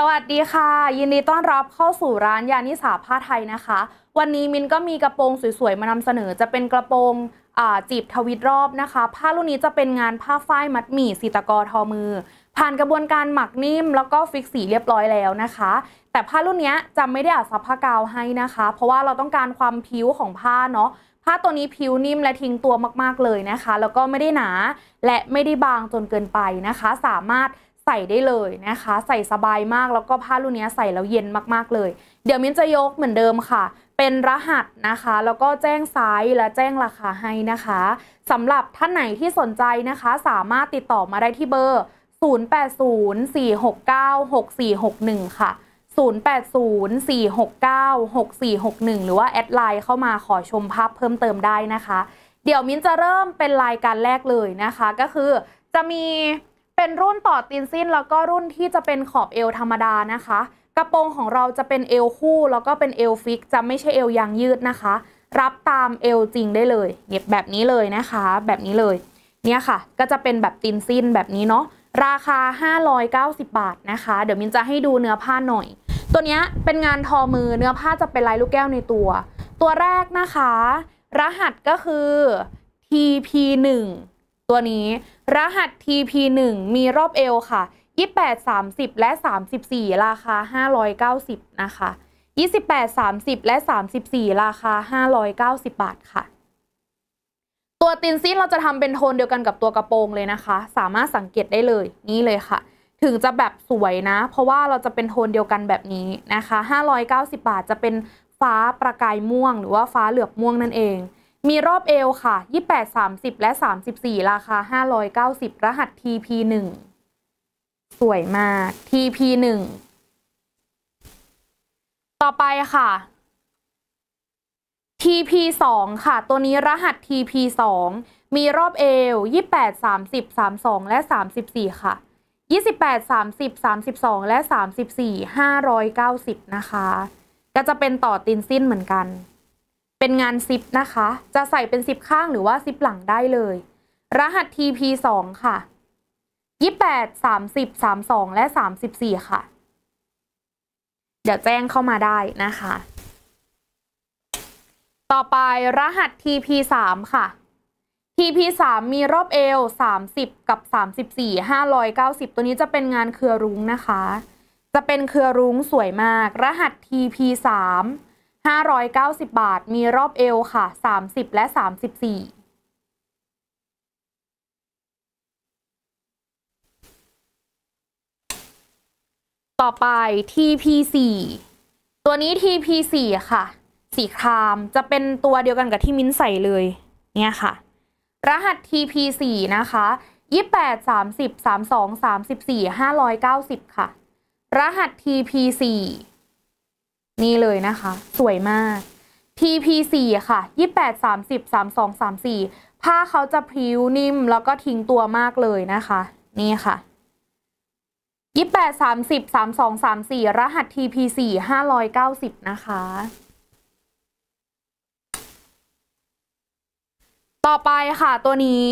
สวัสดีค่ะ ยินดีต้อนรับเข้าสู่ร้านยานิสาผ้าไทยนะคะ วันนี้มินก็มีกระโปรงสวยๆมานำเสนอ จะเป็นกระโปรงจีบทวิตรอบนะคะ ผ้ารุ่นนี้จะเป็นงานผ้าฝ้ายมัดหมี่สีตะกอทอมือ ผ่านกระบวนการหมักนิ่ม แล้วก็ฟิกสีเรียบร้อยแล้วนะคะ แต่ผ้ารุ่นนี้จะไม่ได้อัดซับผ้ากาวให้นะคะ เพราะว่าเราต้องการความผิวของผ้าเนาะผ้าตัวนี้ผิวนิ่มและทิ้งตัวมากๆเลยนะคะแล้วก็ไม่ได้หนาและไม่ได้บางจนเกินไปนะคะ สามารถใส่ได้เลยนะคะ ใส่สบายมากแล้วก็ผ้ารุ่นนี้ใส่แล้วเย็นมากๆเลย เดี๋ยวมิ้นจะยกเหมือนเดิมค่ะ เป็นรหัสนะคะ แล้วก็แจ้งไซส์และแจ้งราคาให้นะคะสำหรับท่านไหนที่สนใจนะคะ สามารถติดต่อมาได้ที่เบอร์ 0804696461 ค่ะ 0804696461 หรือว่าแอดไลน์เข้ามาขอชมภาพเพิ่มเติมได้นะคะ เดี๋ยวมิ้นจะเริ่มเป็นรายการแรกเลยนะคะ ก็คือจะมีเป็นรุ่นต่อตีนสิ้นแล้วก็รุ่นที่จะเป็นขอบเอวธรรมดานะคะ กระโปรงของเราจะเป็นเอวคู่แล้วก็เป็นเอวฟิกจะไม่ใช่เอวยางยืดนะคะ รับตามเอวจริงได้เลยเย็บแบบนี้เลยนะคะแบบนี้เลยเนี่ยค่ะก็จะเป็นแบบตีนสิ้นแบบนี้เนาะราคา 590 บาทนะคะ เดี๋ยวมินจะให้ดูเนื้อผ้าหน่อย ตัวนี้เป็นงานทอมือเนื้อผ้าจะเป็นลายลูกแก้วในตัว ตัวแรกนะคะ รหัสก็คือ TP1 ตัวนี้รหัส TP1 มีรอบเอวค่ะ 28 30 และ 34 ราคา 590นะคะ 28 30 และ 34 ราคา 590บาทค่ะ ตัวตินซีเราจะทำเป็นโทนเดียวกันกับตัวกระโปรงเลยนะคะ สามารถสังเกตได้เลยนี่เลยค่ะ ถึงจะแบบสวยนะ เพราะว่าเราจะเป็นโทนเดียวกันแบบนี้นะคะ 590บาทจะเป็นฟ้าประกายม่วง หรือว่าฟ้าเหลือบม่วงนั่นเองมีรอบเอวค่ะ 28 30 และ 34 ราคา 590 รหัส TP1 สวยมาก TP1 ต่อไปค่ะ TP2 ค่ะ ตัวนี้รหัส TP2 มีรอบเอว28 30 32 และ 34 ค่ะ 28 30 32 และ 34 590 นะคะ ก็จะเป็นต่อตินสิ้นเหมือนกันเป็นงานซิปนะคะ จะใส่เป็นซิปข้างหรือว่าซิปหลังได้เลย รหัส TP 2ค่ะ28 30 32 และ 34 ค่ะ เดี๋ยวแจ้งเข้ามาได้นะคะ ต่อไปรหัส TP 3ค่ะ TP 3มีรอบเอว30 กับ34 590 ตัวนี้จะเป็นงานเครือรุ้งนะคะ จะเป็นเครือรุ้งสวยมาก รหัส TP 3 590 บาท มีรอบเอวค่ะ 30 และ 34 ต่อไป TP4 ตัวนี้ TP4 ค่ะ สีคราม จะเป็นตัวเดียวกันกับที่มิ้นใส่เลย เนี่ยค่ะ รหัส TP4 นะคะ 28 30 32 34 590 ค่ะ รหัส TP4 นี่เลยนะคะ สวยมาก t p 4ค่ะ 28 30 32 34 ผ้าเขาจะพิ้วนิ่มแล้วก็ทิ้งตัวมากเลยนะคะ นี่ค่ะ 28 30 32 34 รหัส TP4 590นะคะ ต่อไปค่ะตัวนี้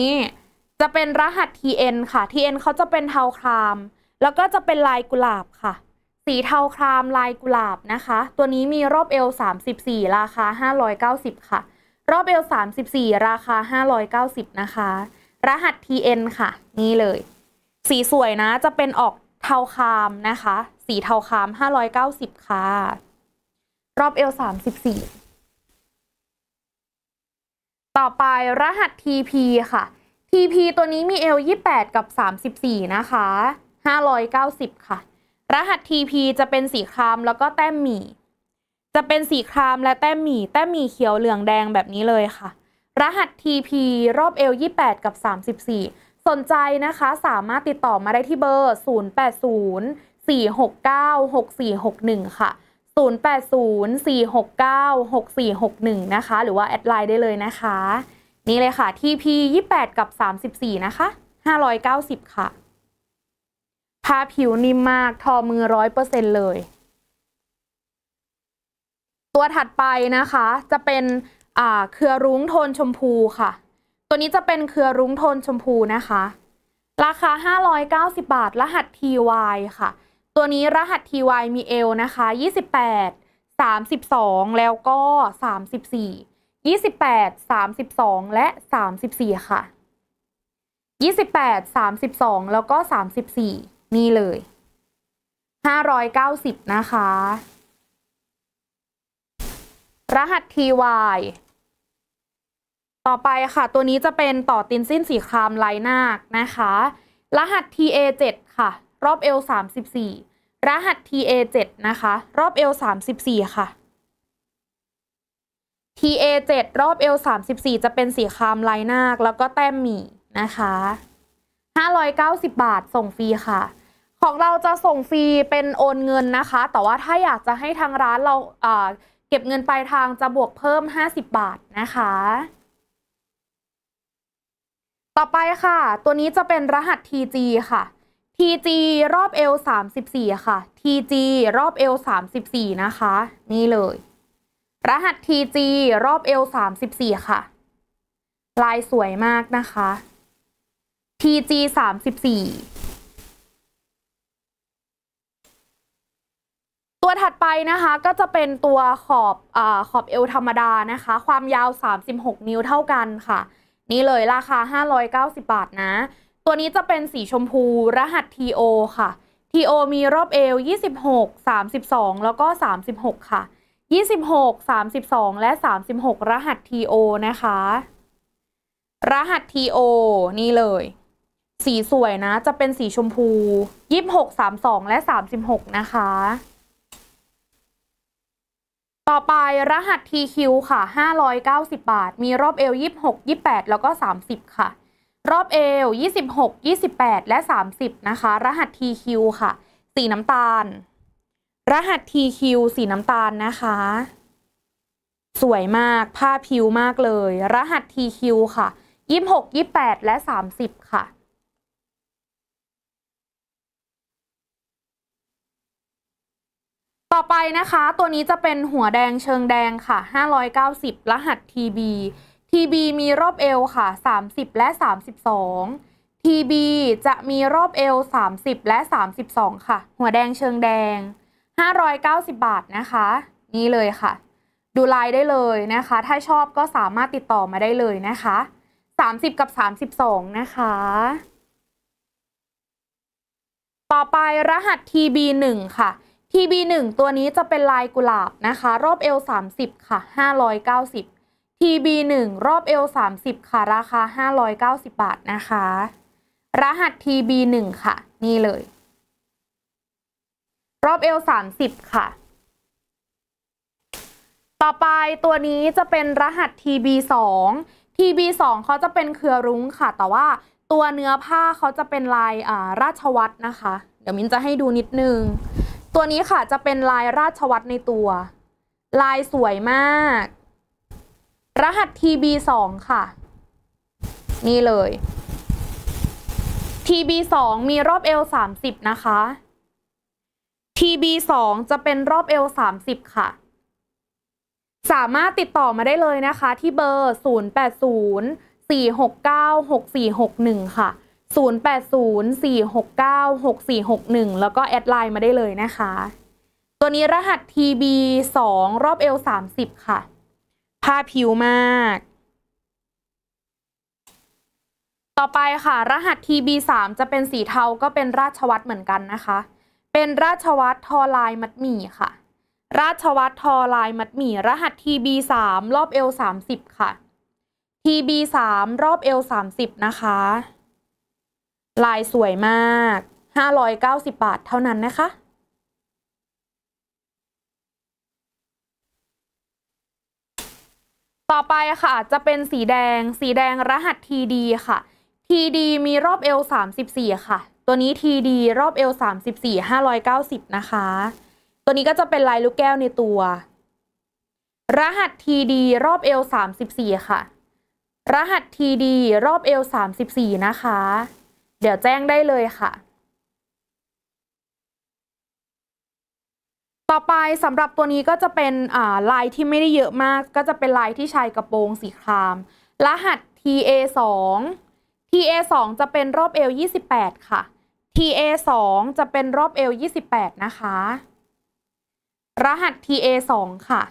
จะเป็นรหัส TN ค่ะ TN เขาจะเป็นเทาคราม แล้วก็จะเป็นลายกุหลาบค่ะสีเทาครามลายกุหลาบนะคะ ตัวนี้มีรอบเอว34ราคา 590 ค่ะ รอบเอว34ราคา 590 นะคะ รหัส TN ค่ะ นี่เลย สีสวยนะจะเป็นออกเทาครามนะคะ สีเทาคราม590 ค่ะ รอบเอว34ต่อไปรหัส TP ค่ะ TP ตัวนี้มีเอว28กับ 34นะคะ 590 ค่ะรหัส TP จะเป็นสีครามแล้วก็แต้มหมี่ จะเป็นสีครามและแต้มหมี่แต้มหมี่เขียวเหลืองแดงแบบนี้เลยค่ะ รหัส TP รอบเอล28กับ 34 สนใจนะคะสามารถติดต่อมาได้ที่เบอร์ 0804696461 ค่ะ 0804696461 นะคะ หรือว่าแอดไลน์ได้เลยนะคะ นี่เลยค่ะ TP 28 กับ 34 นะคะ 590 ค่ะผ้าผิวนิ่มมากทอมือร้อยเปอร์เซ็นเลย ตัวถัดไปนะคะจะเป็นเครือรุ้งโทนชมพูค่ะ ตัวนี้จะเป็น เครือรุ้งโทนชมพูนะคะ ราคา 590 บาท รหัส TY ค่ะ ตัวนี้รหัส TY มี L นะคะ 28 32 แล้วก็ 34 28 32 และ 34 ค่ะ 28 32 แล้วก็ 34นี่เลย 590นะคะ รหัส TY ต่อไปค่ะ ตัวนี้จะเป็นต่อตินสิ้นสีครามลายนาค นะคะ รหัส TA7 ค่ะ รอบเอส34รหัส TA7 นะคะ รอบเอส34ค่ะ TA7 รอบเอส34จะเป็นสีครามลายนาค แล้วก็แต้มหมี่ นะคะ 590 บาทส่งฟรีค่ะของเราจะส่งฟรีเป็นโอนเงินนะคะ แต่ว่าถ้าอยากจะให้ทางร้านเราเก็บเงินปลายทางจะบวกเพิ่ม 50 บาทนะคะ ต่อไปค่ะ ตัวนี้จะเป็นรหัส TG ค่ะ TG รอบ L 34ค่ะ TG รอบ L 34นะคะ นี่เลย รหัส TG รอบ L 34ค่ะ ลายสวยมากนะคะ TG 34ถัดไป นะคะก็จะเป็นตัว ขอบอขอบเอวธรรมดานะคะ ความยาว 36 นิ้วเท่ากันค่ะ นี่เลยราคา 590 บาท นะ ตัวนี้จะเป็นสีชมพูรหัส TO ค่ะ TO มีรอบเอว 26 32 แล้วก็ 36 ค่ะ 26 32 และ 36 รหัส TO นะคะรหัส TO นี่เลย สีสวยนะจะเป็นสีชมพู 26 32 และ 36 นะคะต่อไปรหัส TQ ค่ะ 590 บาท มีรอบเอว 26 28 แล้วก็ 30 ค่ะ รอบเอว 26 28 และ 30 นะคะ รหัส TQ ค่ะ สีน้ำตาล รหัส TQ สีน้ำตาลนะคะ สวยมาก ผ้าพิวมากเลย รหัส TQ ค่ะ 26 28 และ 30 ค่ะต่อไปนะคะ ตัวนี้จะเป็นหัวแดงเชิงแดงค่ะ 590 รหัส TB TB มีรอบเอวค่ะ 30 และ 32 TB จะมีรอบเอว30 และ 32 ค่ะ หัวแดงเชิงแดง 590 บาท นะคะ นี่เลยค่ะ ดูลายได้เลยนะคะ ถ้าชอบก็สามารถติดต่อมาได้เลยนะคะ 30 กับ 32 นะคะ ต่อไปรหัส TB1 ค่ะ TB1 ตัวนี้จะเป็นลายกุหลาบนะคะ รอบเอว30 ค่ะ 590 TB1 รอบเอว30ค่ะ ราคา 590 บาทนะคะ รหัส TB1 ค่ะ นี่เลย รอบเอว30ค่ะ ต่อไปตัวนี้จะเป็นรหัส TB2 TB2 เขาจะเป็นเครือรุ้งค่ะ แต่ว่าตัวเนื้อผ้าเขาจะเป็นลายราชวัตรนะคะ เดี๋ยวมินจะให้ดูนิดนึงตัวนี้ค่ะจะเป็นลายราชวัตรในตัว ลายสวยมาก รหัส TB2 ค่ะ นี่เลย TB2 มีรอบเอว30 นะคะ TB2 จะเป็นรอบเอว30 ค่ะ สามารถติดต่อมาได้เลยนะคะ ที่เบอร์ 080 469 6461 ค่ะ0804696461 แล้วก็แอดไลน์มาได้เลยนะคะ ตัวนี้รหัส TB 2รอบเอว30ค่ะ ผ้าผิวมาก ต่อไปค่ะ รหัส TB 3จะเป็นสีเทาก็เป็นราชวัตรเหมือนกันนะคะ เป็นราชวัตรทอลายมัดหมี่ค่ะ ราชวัตรทอลายมัดหมี่รหัส TB 3รอบเอว30ค่ะ TB 3รอบเอว30นะคะลายสวยมาก 590 บาท เท่านั้นนะคะ ต่อไปค่ะจะเป็นสีแดง สีแดงรหัส TD ค่ะ TD มีรอบเอว34ค่ะ ตัวนี้ TD รอบเอว34 590นะคะ ตัวนี้ก็จะเป็นลายลูกแก้วในตัว รหัส TD รอบเอว34ค่ะ รหัส TD รอบเอว34นะคะเดี๋ยวแจ้งได้เลยค่ะ ต่อไปสำหรับตัวนี้ก็จะเป็นลายที่ไม่ได้เยอะมาก ก็จะเป็นลายที่ชายกระโปรงสีคราม รหัส TA 2 TA 2จะเป็นรอบเอว28ค่ะ TA 2จะเป็นรอบเอว28 นะคะ รหัส TA 2ค่ะ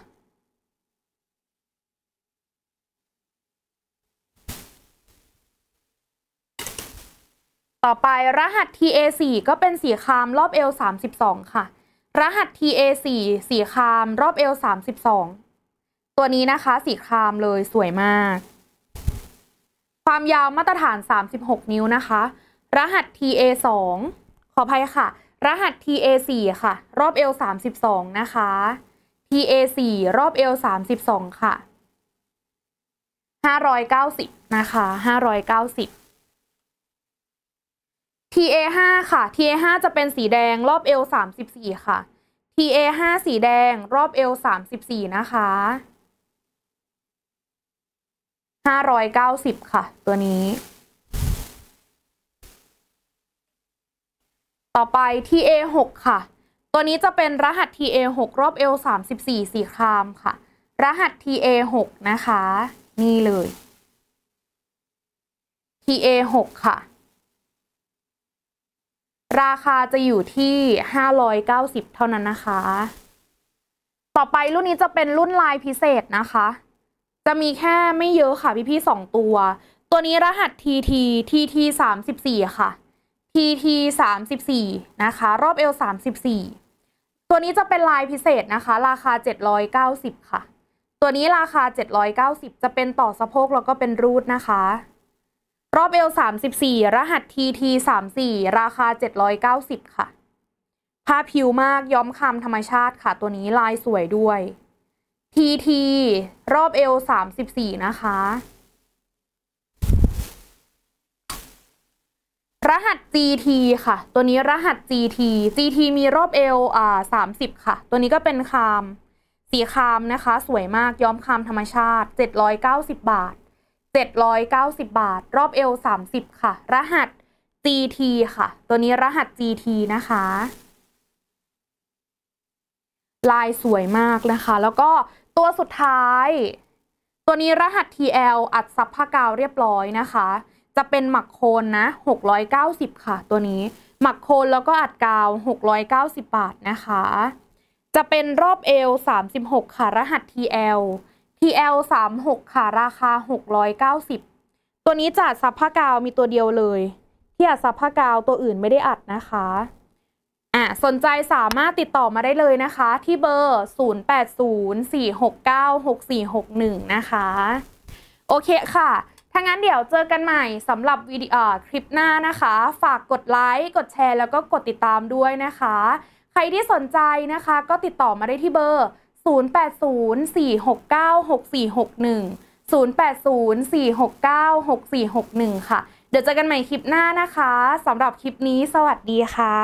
ต่อไปรหัส TA4 ก็เป็น สีคามรอบเอส32ค่ะ รหัส TA4 สีคามรอบเอส32 ตัวนี้นะคะสีคามเลยสวยมาก ความยาวมาตรฐาน 36 นิ้วนะคะ รหัส TA2 ขออภัยค่ะ รหัส TA4 ค่ะ รอบเอส32นะคะ TA4 รอบเอส32 ค่ะ 590 นะคะ 590 TA5 ค่ะ TA5 จะเป็นสีแดงรอบเอว34ค่ะ TA5 สีแดงรอบเอว34นะคะ 590 ค่ะ ตัวนี้ ต่อไป TA6 ค่ะ ตัวนี้จะเป็นรหัส TA6 รอบเอว34สีคราม ค่ะ รหัส TA6 นะคะ นี่เลย TA6 ค่ะราคาจะอยู่ที่ 590 เท่านั้นนะคะ ต่อไปรุ่นนี้จะเป็นรุ่นลายพิเศษนะคะ จะมีแค่ไม่เยอะค่ะ พี่ๆสองตัว ตัวนี้รหัส TT TT 34ค่ะ TT 34นะคะ รอบเอว34ตัวนี้จะเป็นลายพิเศษนะคะ ราคา 790ค่ะ ตัวนี้ราคา 790 จะเป็นต่อสะโพกแล้วก็เป็นรูดนะคะรอบเอส34รหัส TT 34ราคา 790 ค่ะ ผ้าผิวมาก ย้อมคำธรรมชาติค่ะ ตัวนี้ลายสวยด้วย TT รอบเอส34นะคะ รหัส GT ค่ะ ตัวนี้รหัส GT GT มีรอบเอลอ่า30ค่ะ ตัวนี้ก็เป็นคามสีคามนะคะ สวยมาก ย้อมคามธรรมชาติ 790 บาท790 บาทรอบเอว30 ค่ะ รหัส GT ค่ะ ตัวนี้รหัส GT นะคะ ลายสวยมากนะคะ แล้วก็ตัวสุดท้ายตัวนี้รหัส TL อัดซับผ้ากาวเรียบร้อยนะคะ จะเป็นหมักโคนนะ690 ค่ะ ตัวนี้หมักโคนแล้วก็อัดกาว 690 บาทนะคะ จะเป็นรอบเอว36 ค่ะ รหัส TL TL 3 6ค่ะ ราคา 690 ตัวนี้จัดซับผ้ากาวมีตัวเดียวเลย ที่อัดซับผ้ากาวตัวอื่นไม่ได้อัดนะคะอ่ะสนใจสามารถติดต่อมาได้เลยนะคะที่เบอร์ 0804696461 นะคะ โอเคค่ะถ้างั้นเดี๋ยวเจอกันใหม่สำหรับวิดีโอคลิปหน้านะคะ ฝากกดไลค์กดแชร์แล้วก็กดติดตามด้วยนะคะ ใครที่สนใจนะคะก็ติดต่อมาได้ที่เบอร์0804696461 ค่ะ เดี๋ยวเจอกันใหม่คลิปหน้านะคะสำหรับคลิปนี้สวัสดีค่ะ